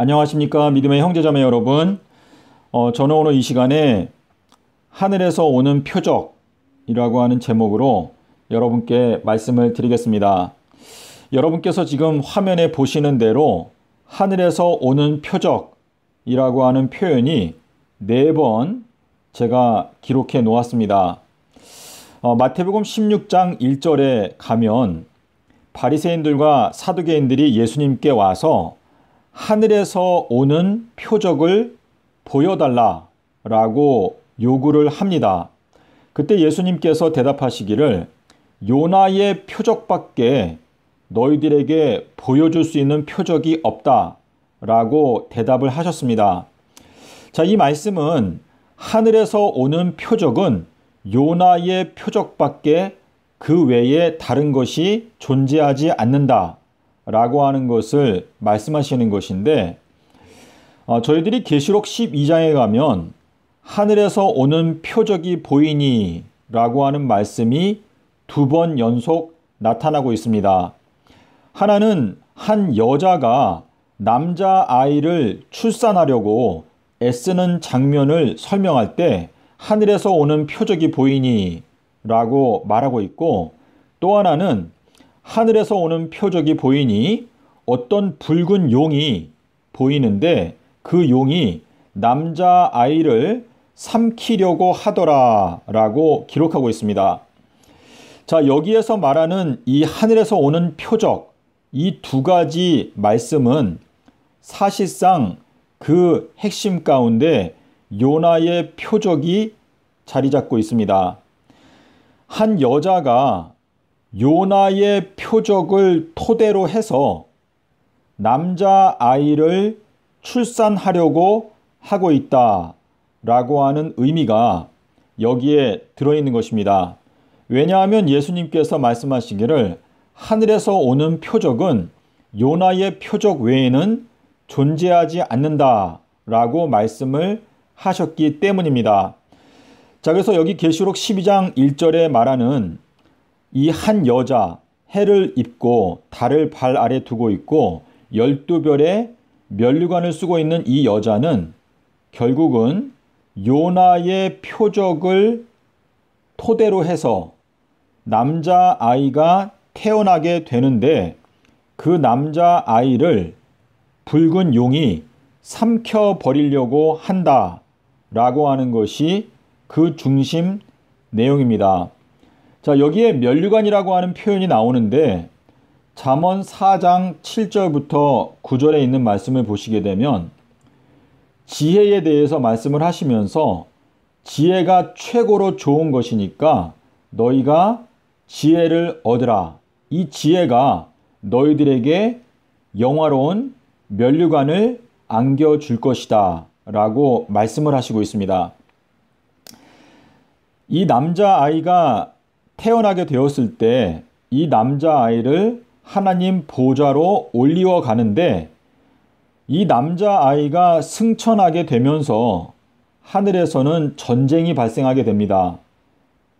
안녕하십니까 믿음의 형제자매 여러분. 어, 저는 오늘 이 시간에 하늘에서 오는 표적이라고 하는 제목으로 여러분께 말씀을 드리겠습니다. 여러분께서 지금 화면에 보시는 대로 하늘에서 오는 표적이라고 하는 표현이 네 번 제가 기록해 놓았습니다. 어, 마태복음 16장 1절에 가면 바리새인들과 사두개인들이 예수님께 와서 하늘에서 오는 표적을 보여달라 라고 요구를 합니다. 그때 예수님께서 대답하시기를 요나의 표적밖에 너희들에게 보여줄 수 있는 표적이 없다 라고 대답을 하셨습니다. 자, 이 말씀은 하늘에서 오는 표적은 요나의 표적밖에 그 외에 다른 것이 존재하지 않는다 라고 하는 것을 말씀하시는 것인데 어, 저희들이 계시록 12장에 가면 하늘에서 오는 표적이 보이니 라고 하는 말씀이 두 번 연속 나타나고 있습니다. 하나는 한 여자가 남자 아이를 출산하려고 애쓰는 장면을 설명할 때 하늘에서 오는 표적이 보이니 라고 말하고 있고 또 하나는 하늘에서 오는 표적이 보이니 어떤 붉은 용이 보이는데 그 용이 남자 아이를 삼키려고 하더라라고 기록하고 있습니다. 자, 여기에서 말하는 이 하늘에서 오는 표적 이 두 가지 말씀은 사실상 그 핵심 가운데 요나의 표적이 자리 잡고 있습니다. 한 여자가 요나의 표적을 토대로 해서 남자 아이를 출산하려고 하고 있다 라고 하는 의미가 여기에 들어있는 것입니다. 왜냐하면 예수님께서 말씀하시기를 하늘에서 오는 표적은 요나의 표적 외에는 존재하지 않는다 라고 말씀을 하셨기 때문입니다. 자, 그래서 여기 계시록 12장 1절에 말하는 이한 여자 해를 입고 달을 발 아래 두고 있고 열두 별의 면류관을 쓰고 있는 이 여자는 결국은 요나의 표적을 토대로 해서 남자 아이가 태어나게 되는데 그 남자 아이를 붉은 용이 삼켜 버리려고 한다라고 하는 것이 그 중심 내용입니다. 자, 여기에 면류관이라고 하는 표현이 나오는데 잠언 4장 7절부터 9절에 있는 말씀을 보시게 되면 지혜에 대해서 말씀을 하시면서 지혜가 최고로 좋은 것이니까 너희가 지혜를 얻으라. 이 지혜가 너희들에게 영화로운 면류관을 안겨줄 것이다. 라고 말씀을 하시고 있습니다. 이 남자아이가 태어나게 되었을 때 이 남자아이를 하나님 보좌로 올리어 가는데 이 남자아이가 승천하게 되면서 하늘에서는 전쟁이 발생하게 됩니다.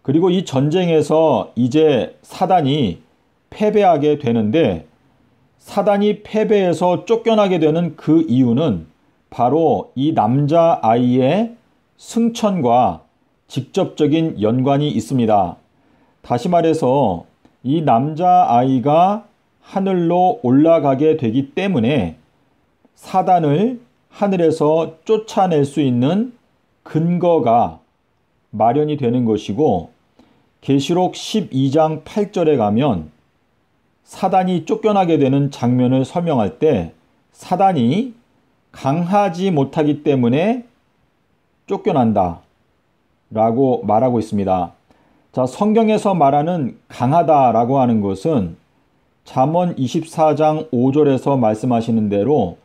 그리고 이 전쟁에서 이제 사단이 패배하게 되는데 사단이 패배해서 쫓겨나게 되는 그 이유는 바로 이 남자아이의 승천과 직접적인 연관이 있습니다. 다시 말해서 이 남자아이가 하늘로 올라가게 되기 때문에 사단을 하늘에서 쫓아낼 수 있는 근거가 마련이 되는 것이고 계시록 12장 8절에 가면 사단이 쫓겨나게 되는 장면을 설명할 때 사단이 강하지 못하기 때문에 쫓겨난다 라고 말하고 있습니다. 자, 성경에서 말하는 강하다라고 하는 것은 잠언 24장 5절에서 말씀하시는 대로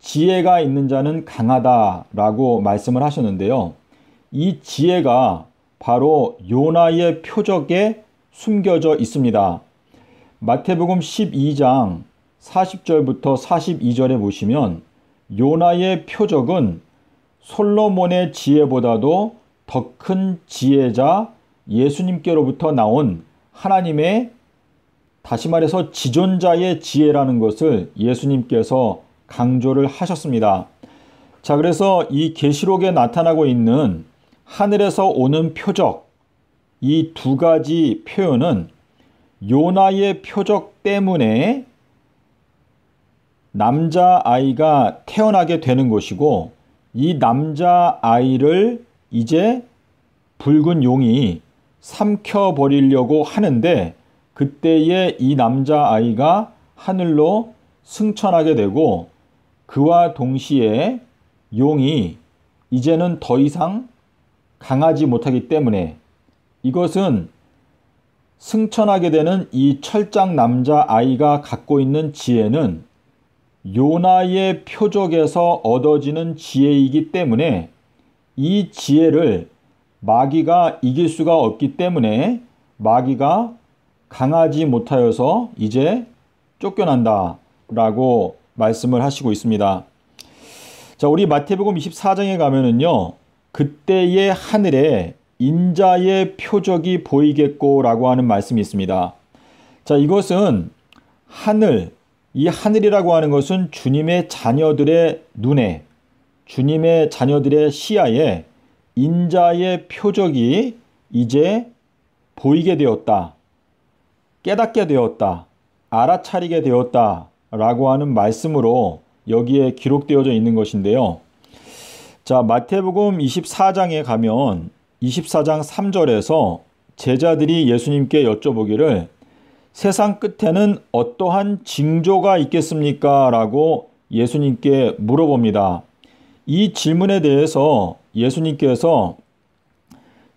지혜가 있는 자는 강하다라고 말씀을 하셨는데요. 이 지혜가 바로 요나의 표적에 숨겨져 있습니다. 마태복음 12장 40절부터 42절에 보시면 요나의 표적은 솔로몬의 지혜보다도 더 큰 지혜자 예수님께로부터 나온 하나님의 다시 말해서 지존자의 지혜라는 것을 예수님께서 강조를 하셨습니다. 자, 그래서 이 계시록에 나타나고 있는 하늘에서 오는 표적 이 두 가지 표현은 요나의 표적 때문에 남자 아이가 태어나게 되는 것이고 이 남자 아이를 이제 붉은 용이 삼켜버리려고 하는데 그때에 이 남자아이가 하늘로 승천하게 되고 그와 동시에 용이 이제는 더 이상 강하지 못하기 때문에 이것은 승천하게 되는 이 철장 남자아이가 갖고 있는 지혜는 요나의 표적에서 얻어지는 지혜이기 때문에 이 지혜를 마귀가 이길 수가 없기 때문에 마귀가 강하지 못하여서 이제 쫓겨난다 라고 말씀을 하시고 있습니다. 자, 우리 마태복음 24장에 가면은요. 그때의 하늘에 인자의 표적이 보이겠고라고 하는 말씀이 있습니다. 자, 이것은 하늘, 이 하늘이라고 하는 것은 주님의 자녀들의 눈에, 주님의 자녀들의 시야에 인자의 표적이 이제 보이게 되었다. 깨닫게 되었다. 알아차리게 되었다. 라고 하는 말씀으로 여기에 기록되어져 있는 것인데요. 자, 마태복음 24장에 가면 24장 3절에서 제자들이 예수님께 여쭤보기를 세상 끝에는 어떠한 징조가 있겠습니까? 라고 예수님께 물어봅니다. 이 질문에 대해서 예수님께서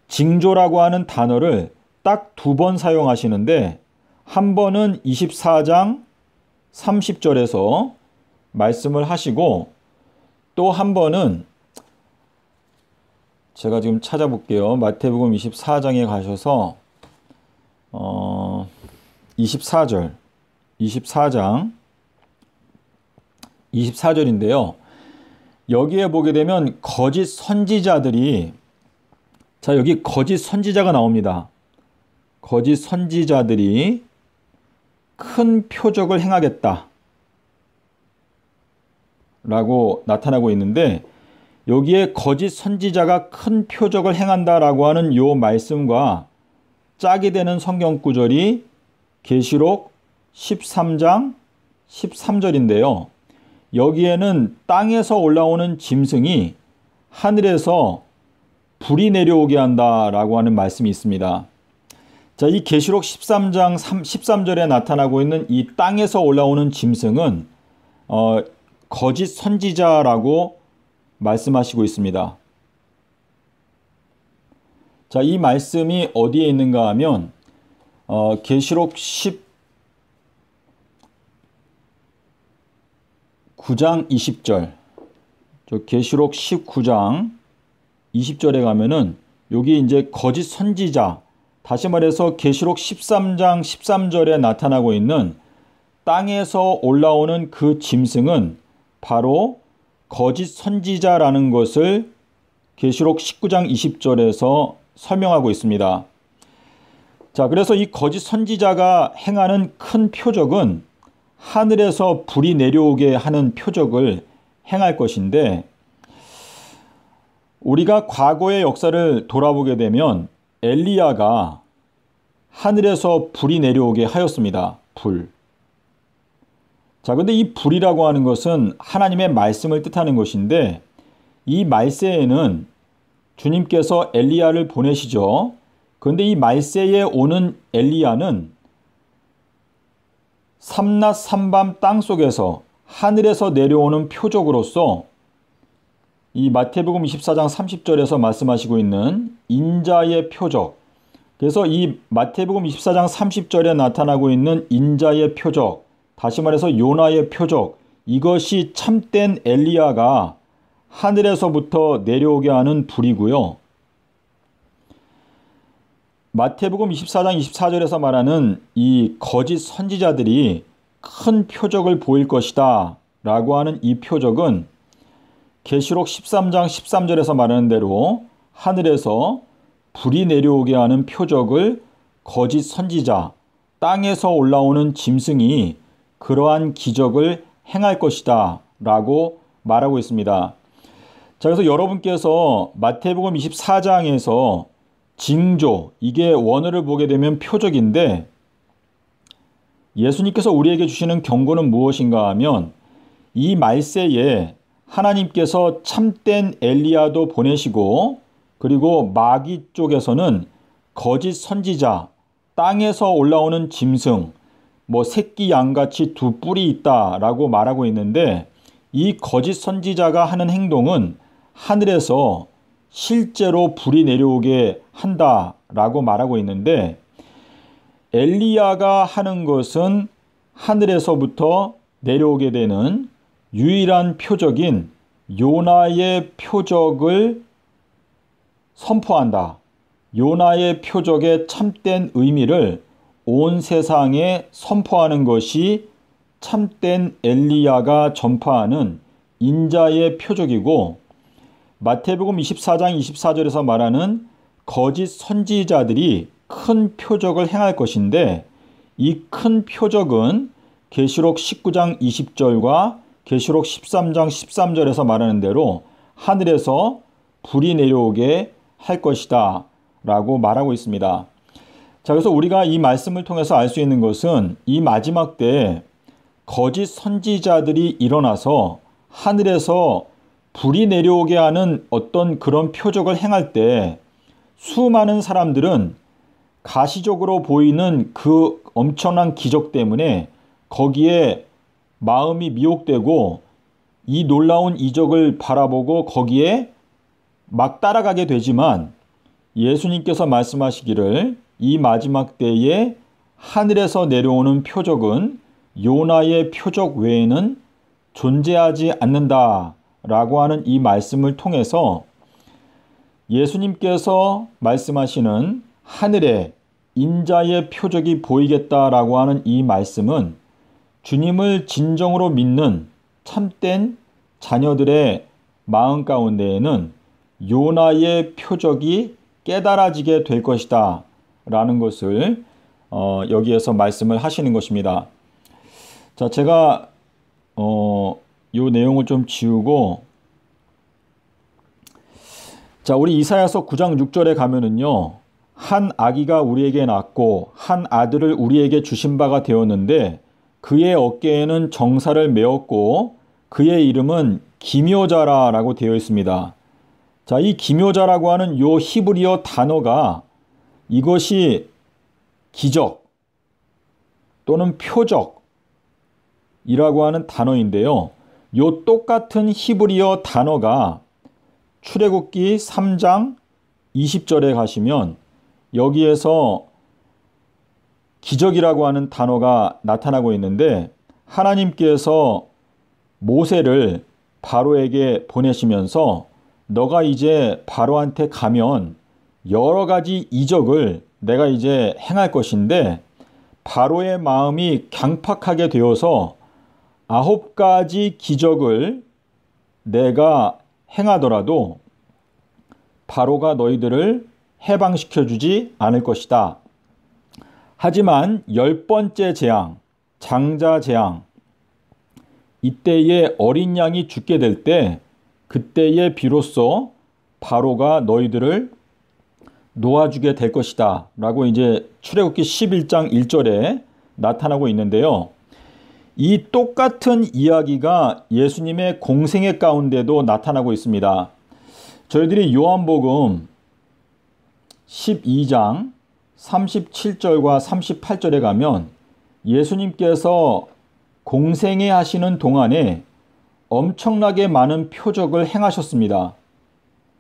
징조라고 하는 단어를 딱 두 번 사용하시는데 한 번은 24장 30절에서 말씀을 하시고 또 한 번은 제가 지금 찾아볼게요. 마태복음 24장에 가셔서 어 24절 24장 24절인데요. 여기에 보게 되면 거짓 선지자들이 자 여기 거짓 선지자가 나옵니다. 거짓 선지자들이 큰 표적을 행하겠다. 라고 나타나고 있는데 여기에 거짓 선지자가 큰 표적을 행한다라고 하는 요 말씀과 짝이 되는 성경 구절이 계시록 13장 13절인데요. 여기에는 땅에서 올라오는 짐승이 하늘에서 불이 내려오게 한다라고 하는 말씀이 있습니다. 자, 이 계시록 13장 3, 13절에 나타나고 있는 이 땅에서 올라오는 짐승은 어, 거짓 선지자라고 말씀하시고 있습니다. 자, 이 말씀이 어디에 있는가 하면 어, 계시록 어, 9장 20절 저 계시록 19장 20절에 가면은 여기 이제 거짓 선지자 다시 말해서 계시록 13장 13절에 나타나고 있는 땅에서 올라오는 그 짐승은 바로 거짓 선지자라는 것을 계시록 19장 20절에서 설명하고 있습니다. 자, 그래서 이 거짓 선지자가 행하는 큰 표적은 하늘에서 불이 내려오게 하는 표적을 행할 것인데 우리가 과거의 역사를 돌아보게 되면 엘리야가 하늘에서 불이 내려오게 하였습니다. 불. 자, 근데 이 불이라고 하는 것은 하나님의 말씀을 뜻하는 것인데 이 말세에는 주님께서 엘리야를 보내시죠. 그런데 이 말세에 오는 엘리야는 삼낮 삼밤 땅 속에서 하늘에서 내려오는 표적으로서 이 마태복음 24장 30절에서 말씀하시고 있는 인자의 표적. 그래서 이 마태복음 24장 30절에 나타나고 있는 인자의 표적, 다시 말해서 요나의 표적, 이것이 참된 엘리야가 하늘에서부터 내려오게 하는 불이고요. 마태복음 24장 24절에서 말하는 이 거짓 선지자들이 큰 표적을 보일 것이다 라고 하는 이 표적은 계시록 13장 13절에서 말하는 대로 하늘에서 불이 내려오게 하는 표적을 거짓 선지자 땅에서 올라오는 짐승이 그러한 기적을 행할 것이다 라고 말하고 있습니다. 자, 그래서 여러분께서 마태복음 24장에서 징조 이게 원어를 보게 되면 표적인데 예수님께서 우리에게 주시는 경고는 무엇인가 하면 이 말세에 하나님께서 참된 엘리야도 보내시고 그리고 마귀 쪽에서는 거짓 선지자 땅에서 올라오는 짐승 뭐 새끼 양같이 두 뿔이 있다라고 말하고 있는데 이 거짓 선지자가 하는 행동은 하늘에서 실제로 불이 내려오게 한다라고 말하고 있는데 엘리야가 하는 것은 하늘에서부터 내려오게 되는 유일한 표적인 요나의 표적을 선포한다. 요나의 표적의 참된 의미를 온 세상에 선포하는 것이 참된 엘리야가 전파하는 인자의 표적이고 마태복음 24장 24절에서 말하는 거짓 선지자들이 큰 표적을 행할 것인데 이 큰 표적은 계시록 19장 20절과 계시록 13장 13절에서 말하는 대로 하늘에서 불이 내려오게 할 것이다 라고 말하고 있습니다. 자, 그래서 우리가 이 말씀을 통해서 알 수 있는 것은 이 마지막 때 거짓 선지자들이 일어나서 하늘에서 불이 내려오게 하는 어떤 그런 표적을 행할 때 수많은 사람들은 가시적으로 보이는 그 엄청난 기적 때문에 거기에 마음이 미혹되고 이 놀라운 이적을 바라보고 거기에 막 따라가게 되지만 예수님께서 말씀하시기를 이 마지막 때에 하늘에서 내려오는 표적은 요나의 표적 외에는 존재하지 않는다 라고 하는 이 말씀을 통해서 예수님께서 말씀하시는 하늘에 인자의 표적이 보이겠다라고 하는 이 말씀은 주님을 진정으로 믿는 참된 자녀들의 마음 가운데에는 요나의 표적이 깨달아지게 될 것이다 라는 것을 어, 여기에서 말씀을 하시는 것입니다. 자, 제가 어, 요 내용을 좀 지우고 자 우리 이사야서 9장 6절에 가면은요 한 아기가 우리에게 낳고 한 아들을 우리에게 주신 바가 되었는데 그의 어깨에는 정사를 메었고 그의 이름은 기묘자라라고 되어 있습니다. 자, 이 기묘자라고 하는 요 히브리어 단어가 이것이 기적 또는 표적이라고 하는 단어인데요. 요 똑같은 히브리어 단어가 출애굽기 3장 20절에 가시면 여기에서 기적이라고 하는 단어가 나타나고 있는데 하나님께서 모세를 바로에게 보내시면서 너가 이제 바로한테 가면 여러 가지 이적을 내가 이제 행할 것인데 바로의 마음이 강팍하게 되어서 아홉 가지 기적을 내가 행하더라도 바로가 너희들을 해방시켜 주지 않을 것이다. 하지만 열 번째 재앙, 장자 재앙, 이때에 어린 양이 죽게 될 때 그때에 비로소 바로가 너희들을 놓아주게 될 것이다. 라고 이제 출애굽기 11장 1절에 나타나고 있는데요. 이 똑같은 이야기가 예수님의 공생애 가운데도 나타나고 있습니다. 저희들이 요한복음 12장 37절과 38절에 가면 예수님께서 공생애 하시는 동안에 엄청나게 많은 표적을 행하셨습니다.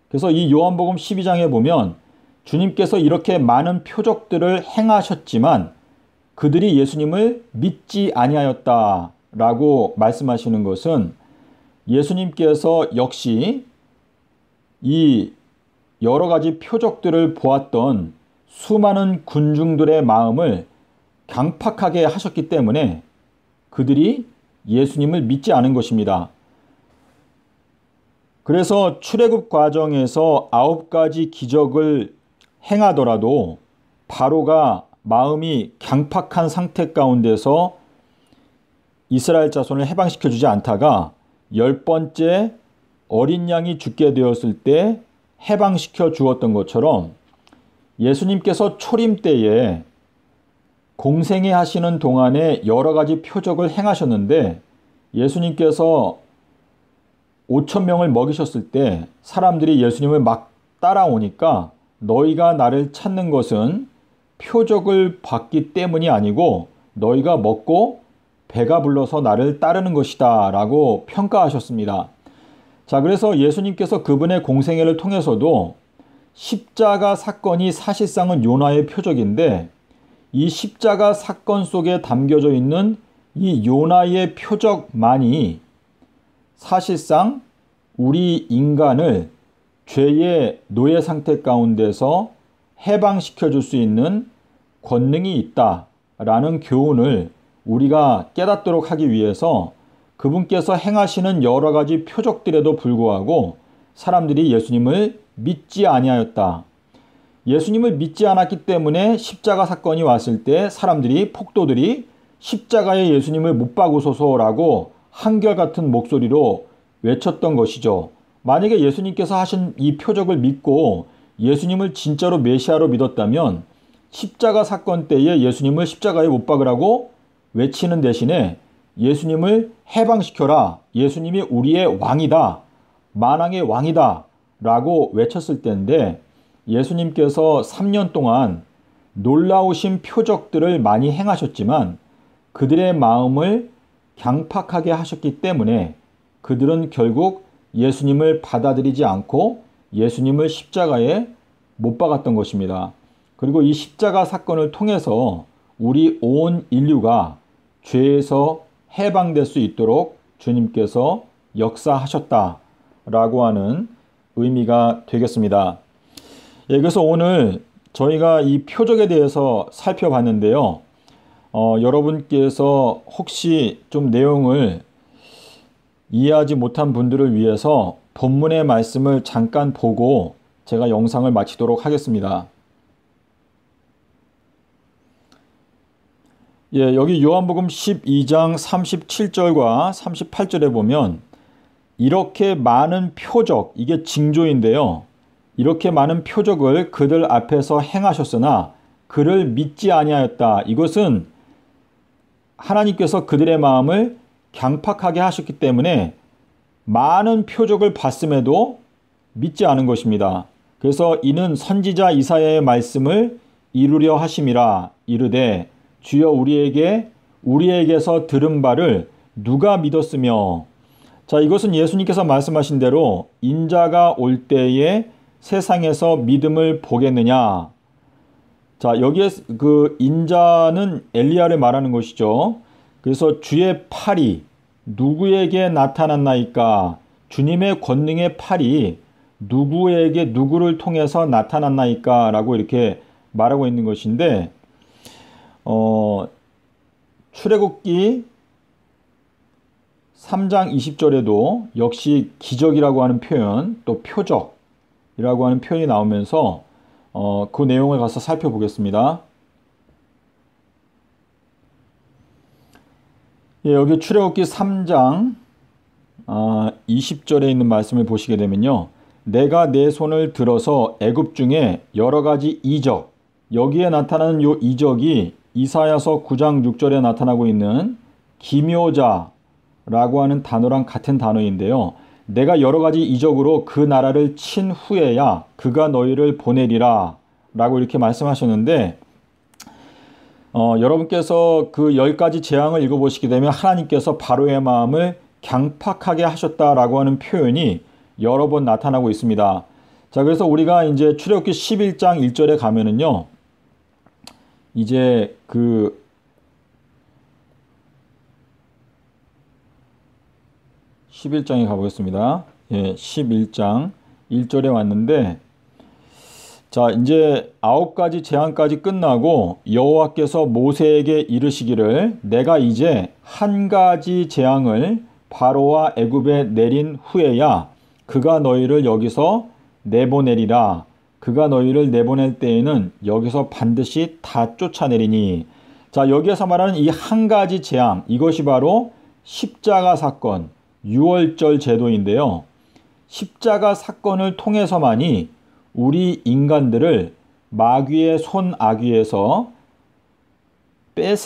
그래서 이 요한복음 12장에 보면 주님께서 이렇게 많은 표적들을 행하셨지만 그들이 예수님을 믿지 아니하였다라고 말씀하시는 것은 예수님께서 역시 이 여러 가지 표적들을 보았던 수많은 군중들의 마음을 강팍하게 하셨기 때문에 그들이 예수님을 믿지 않은 것입니다. 그래서 출애굽 과정에서 아홉 가지 기적을 행하더라도 바로가 마음이 강팍한 상태 가운데서 이스라엘 자손을 해방시켜 주지 않다가 열 번째 어린 양이 죽게 되었을 때 해방시켜 주었던 것처럼 예수님께서 초림 때에 공생애 하시는 동안에 여러 가지 표적을 행하셨는데 예수님께서 5천 명을 먹이셨을 때 사람들이 예수님을 막 따라오니까 너희가 나를 찾는 것은 표적을 받기 때문이 아니고 너희가 먹고 배가 불러서 나를 따르는 것이다 라고 평가하셨습니다. 자, 그래서 예수님께서 그분의 공생애를 통해서도 십자가 사건이 사실상은 요나의 표적인데 이 십자가 사건 속에 담겨져 있는 이 요나의 표적만이 사실상 우리 인간을 죄의 노예 상태 가운데서 해방시켜 줄 수 있는 권능이 있다라는 교훈을 우리가 깨닫도록 하기 위해서 그분께서 행하시는 여러 가지 표적들에도 불구하고 사람들이 예수님을 믿지 아니하였다. 예수님을 믿지 않았기 때문에 십자가 사건이 왔을 때 사람들이 폭도들이 십자가에 예수님을 못 박으소서라고 한결같은 목소리로 외쳤던 것이죠. 만약에 예수님께서 하신 이 표적을 믿고 예수님을 진짜로 메시아로 믿었다면 십자가 사건 때에 예수님을 십자가에 못 박으라고 외치는 대신에 예수님을 해방시켜라. 예수님이 우리의 왕이다. 만왕의 왕이다. 라고 외쳤을 때인데 예수님께서 3년 동안 놀라우신 표적들을 많이 행하셨지만 그들의 마음을 강팍하게 하셨기 때문에 그들은 결국 예수님을 받아들이지 않고 예수님을 십자가에 못 박았던 것입니다. 그리고 이 십자가 사건을 통해서 우리 온 인류가 죄에서 해방될 수 있도록 주님께서 역사하셨다라고 하는 의미가 되겠습니다. 예, 그래서 오늘 저희가 이 표적에 대해서 살펴봤는데요. 어, 여러분께서 혹시 좀 내용을 이해하지 못한 분들을 위해서 본문의 말씀을 잠깐 보고 제가 영상을 마치도록 하겠습니다. 예, 여기 요한복음 12장 37절과 38절에 보면 이렇게 많은 표적, 이게 징조인데요. 이렇게 많은 표적을 그들 앞에서 행하셨으나 그를 믿지 아니하였다. 이것은 하나님께서 그들의 마음을 강팍하게 하셨기 때문에 많은 표적을 봤음에도 믿지 않은 것입니다. 그래서 이는 선지자 이사야의 말씀을 이루려 하심이라 이르되 주여 우리에게 우리에게서 들은 바를 누가 믿었으며 자 이것은 예수님께서 말씀하신 대로 인자가 올 때에 세상에서 믿음을 보겠느냐 자 여기에 그 인자는 엘리야를 말하는 것이죠. 그래서 주의 팔이 누구에게 나타났나이까? 주님의 권능의 팔이 누구에게 누구를 통해서 나타났나이까? 라고 이렇게 말하고 있는 것인데 어, 출애굽기 3장 20절에도 역시 기적이라고 하는 표현 또 표적이라고 하는 표현이 나오면서 어, 그 내용을 가서 살펴보겠습니다. 예, 여기 출애굽기 3장 아, 20절에 있는 말씀을 보시게 되면요. 내가 내 손을 들어서 애굽 중에 여러 가지 이적 여기에 나타나는 요 이적이 이사야서 9장 6절에 나타나고 있는 기묘자라고 하는 단어랑 같은 단어인데요. 내가 여러 가지 이적으로 그 나라를 친 후에야 그가 너희를 보내리라 라고 이렇게 말씀하셨는데 어, 여러분께서 그 열 가지 재앙을 읽어보시게 되면 하나님께서 바로의 마음을 강팍하게 하셨다라고 하는 표현이 여러 번 나타나고 있습니다. 자, 그래서 우리가 이제 출애굽기 11장 1절에 가면은요. 이제 그 십일장에 가보겠습니다. 예, 11장 일절에 왔는데 자 이제 아홉 가지 재앙까지 끝나고 여호와께서 모세에게 이르시기를 내가 이제 한 가지 재앙을 바로와 애굽에 내린 후에야 그가 너희를 여기서 내보내리라 그가 너희를 내보낼 때에는 여기서 반드시 다 쫓아내리니 자 여기에서 말하는 이 한 가지 재앙 이것이 바로 십자가 사건 유월절 제도인데요 십자가 사건을 통해서만이 우리 인간들을 마귀의 손아귀에서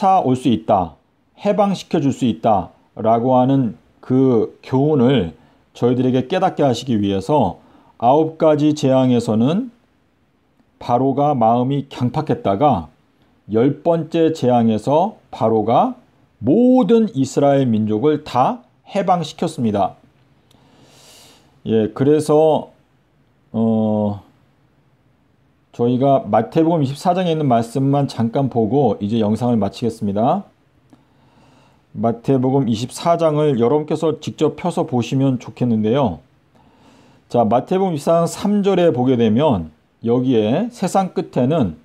뺏어올 수 있다. 해방시켜 줄 수 있다. 라고 하는 그 교훈을 저희들에게 깨닫게 하시기 위해서 아홉 가지 재앙에서는 바로가 마음이 경팍했다가열 번째 재앙에서 바로가 모든 이스라엘 민족을 다 해방시켰습니다. 예, 그래서 어 저희가 마태복음 24장에 있는 말씀만 잠깐 보고 이제 영상을 마치겠습니다. 마태복음 24장을 여러분께서 직접 펴서 보시면 좋겠는데요. 자, 마태복음 24장 3절에 보게 되면 여기에 세상 끝에는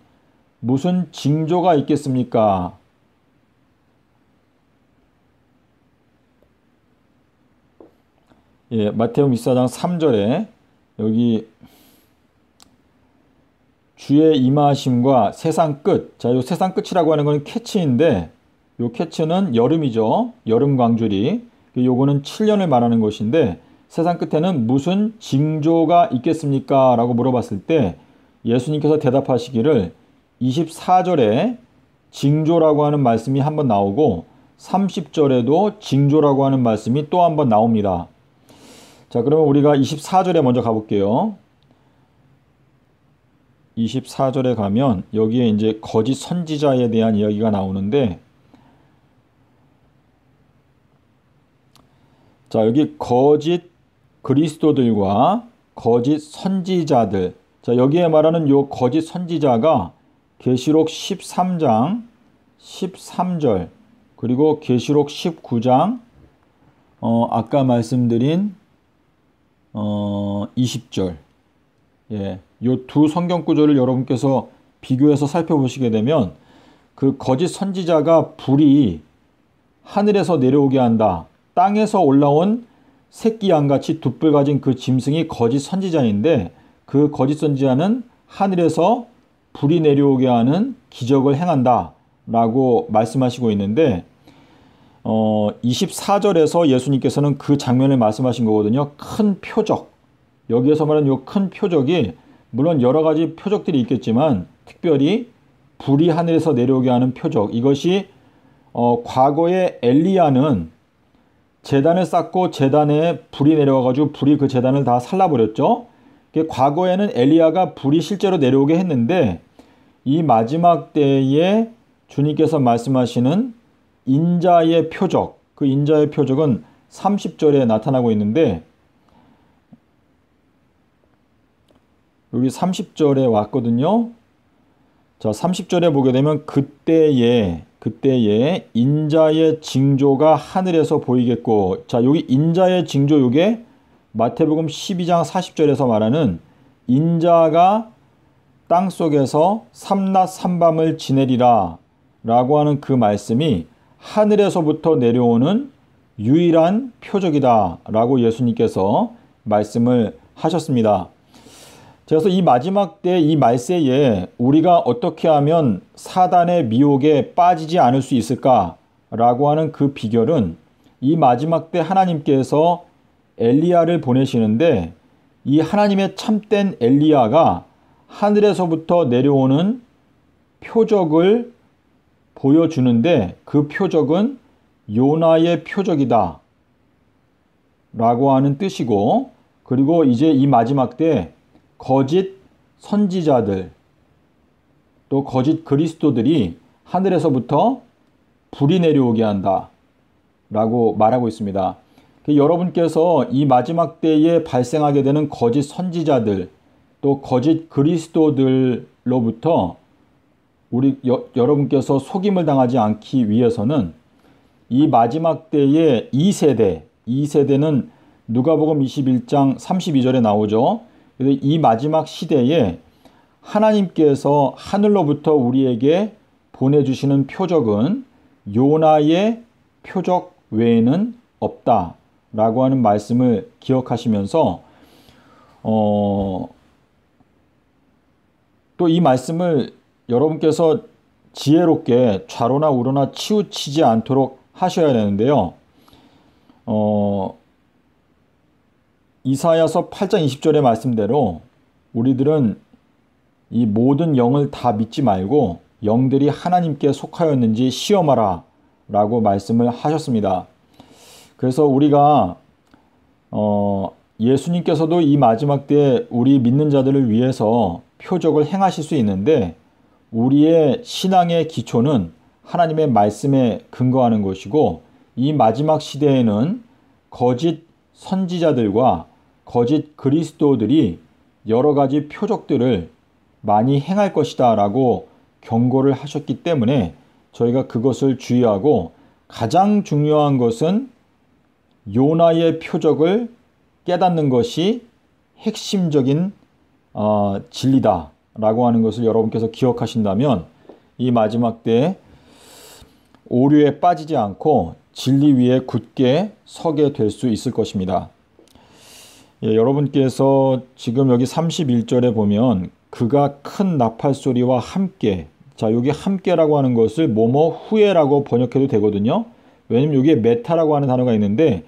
무슨 징조가 있겠습니까? 예, 마태복음 24장 3절에 여기 주의 임하심과 세상 끝. 자, 요 세상 끝이라고 하는 건 캐치인데 요 캐치는 여름이죠. 여름 광주리. 그 요거는 7년을 말하는 것인데 세상 끝에는 무슨 징조가 있겠습니까? 라고 물어봤을 때 예수님께서 대답하시기를 24절에 징조라고 하는 말씀이 한번 나오고 30절에도 징조라고 하는 말씀이 또 한번 나옵니다. 자, 그러면 우리가 24절에 먼저 가볼게요. 24절에 가면 여기에 이제 거짓 선지자에 대한 이야기가 나오는데 자, 여기 거짓 그리스도들과 거짓 선지자들. 자, 여기에 말하는 요 거짓 선지자가 계시록 13장 13절 그리고 계시록 19장 어, 아까 말씀드린 어, 20절. 예. 이두 성경 구절을 여러분께서 비교해서 살펴보시게 되면 그 거짓 선지자가 불이 하늘에서 내려오게 한다. 땅에서 올라온 새끼 양같이 두뿔 가진 그 짐승이 거짓 선지자인데 그 거짓 선지자는 하늘에서 불이 내려오게 하는 기적을 행한다. 라고 말씀하시고 있는데, 어, 24절에서 예수님께서는 그 장면을 말씀하신 거거든요. 큰 표적. 여기에서 말하는 이큰 표적이 물론 여러 가지 표적들이 있겠지만 특별히 불이 하늘에서 내려오게 하는 표적 이것이 어, 과거의 엘리야는 재단을 쌓고 재단에 불이 내려와가지고 불이 그 재단을 다 살라버렸죠. 과거에는 엘리야가 불이 실제로 내려오게 했는데 이 마지막 때에 주님께서 말씀하시는 인자의 표적 그 인자의 표적은 30절에 나타나고 있는데 여기 30절에 왔거든요. 자, 30절에 보게 되면 그때에 그때에 인자의 징조가 하늘에서 보이겠고 자, 여기 인자의 징조 요게 마태복음 12장 40절에서 말하는 인자가 땅 속에서 삼낮 삼밤을 지내리라 라고 하는 그 말씀이 하늘에서부터 내려오는 유일한 표적이다 라고 예수님께서 말씀을 하셨습니다. 그래서 이 마지막 때 이 말세에 우리가 어떻게 하면 사단의 미혹에 빠지지 않을 수 있을까라고 하는 그 비결은 이 마지막 때 하나님께서 엘리야를 보내시는데 이 하나님의 참된 엘리야가 하늘에서부터 내려오는 표적을 보여주는데 그 표적은 요나의 표적이다 라고 하는 뜻이고 그리고 이제 이 마지막 때 거짓 선지자들 또 거짓 그리스도들이 하늘에서부터 불이 내려오게 한다. 라고 말하고 있습니다. 그 여러분께서 이 마지막 때에 발생하게 되는 거짓 선지자들 또 거짓 그리스도들로부터 우리 여, 여러분께서 속임을 당하지 않기 위해서는 이 마지막 때에 2세대, 2세대는 누가복음 21장 32절에 나오죠. 이 마지막 시대에 하나님께서 하늘로부터 우리에게 보내주시는 표적은 요나의 표적 외에는 없다. 라고 하는 말씀을 기억하시면서, 어, 또 이 말씀을 여러분께서 지혜롭게 좌로나 우로나 치우치지 않도록 하셔야 되는데요. 어, 이사야서 8장 20절의 말씀대로 우리들은 이 모든 영을 다 믿지 말고 영들이 하나님께 속하였는지 시험하라 라고 말씀을 하셨습니다. 그래서 우리가 어 예수님께서도 이 마지막 때 우리 믿는 자들을 위해서 표적을 행하실 수 있는데 우리의 신앙의 기초는 하나님의 말씀에 근거하는 것이고 이 마지막 시대에는 거짓 선지자들과 거짓 그리스도들이 여러 가지 표적들을 많이 행할 것이다 라고 경고를 하셨기 때문에 저희가 그것을 주의하고 가장 중요한 것은 요나의 표적을 깨닫는 것이 핵심적인 어, 진리다 라고 하는 것을 여러분께서 기억하신다면 이 마지막 때 오류에 빠지지 않고 진리 위에 굳게 서게 될 수 있을 것입니다. 예, 여러분께서 지금 여기 31절에 보면 그가 큰 나팔 소리와 함께 자 여기 함께라고 하는 것을 뭐뭐 후에라고 번역해도 되거든요. 왜냐면 여기에 메타라고 하는 단어가 있는데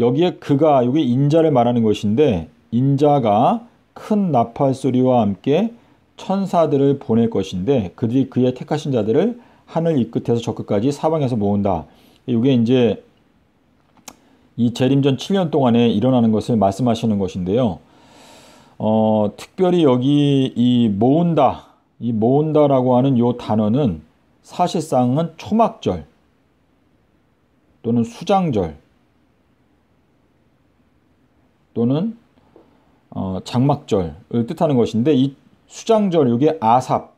여기에 그가 여기 인자를 말하는 것인데 인자가 큰 나팔 소리와 함께 천사들을 보낼 것인데 그들이 그의 택하신 자들을 하늘 이 끝에서 저 끝까지 사방에서 모은다. 이게 이제 이 재림 전 7년 동안에 일어나는 것을 말씀하시는 것인데요. 어, 특별히 여기 이 모은다, 이 모은다라고 하는 요 단어는 사실상은 초막절 또는 수장절 또는 어, 장막절을 뜻하는 것인데 이 수장절 이게 아삽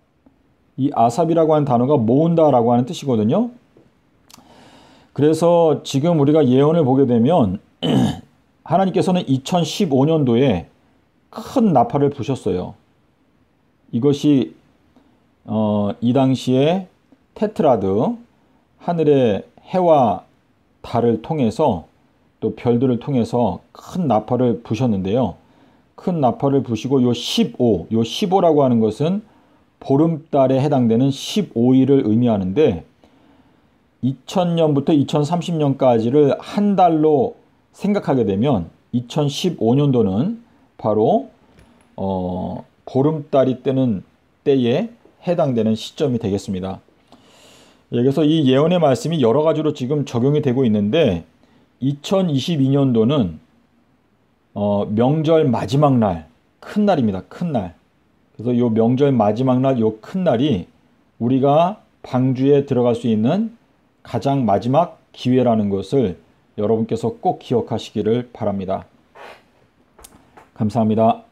이 아삽이라고 하는 단어가 모은다라고 하는 뜻이거든요. 그래서 지금 우리가 예언을 보게 되면 하나님께서는 2015년도에 큰 나팔을 부셨어요. 이것이 어, 이 당시에 테트라드 하늘의 해와 달을 통해서 또 별들을 통해서 큰 나팔을 부셨는데요. 큰 나팔을 부시고 요 15, 요 15라고 하는 것은 보름달에 해당되는 15일을 의미하는데 2000년부터 2030년까지를 한 달로 생각하게 되면 2015년도는 바로 어, 보름달이 뜨는 때에 해당되는 시점이 되겠습니다. 여기서 이 예언의 말씀이 여러 가지로 지금 적용이 되고 있는데 2022년도는 어, 명절 마지막 날, 큰 날입니다. 큰 날. 그래서 이 명절 마지막 날, 이 큰 날이 우리가 방주에 들어갈 수 있는 가장 마지막 기회라는 것을 여러분께서 꼭 기억하시기를 바랍니다. 감사합니다.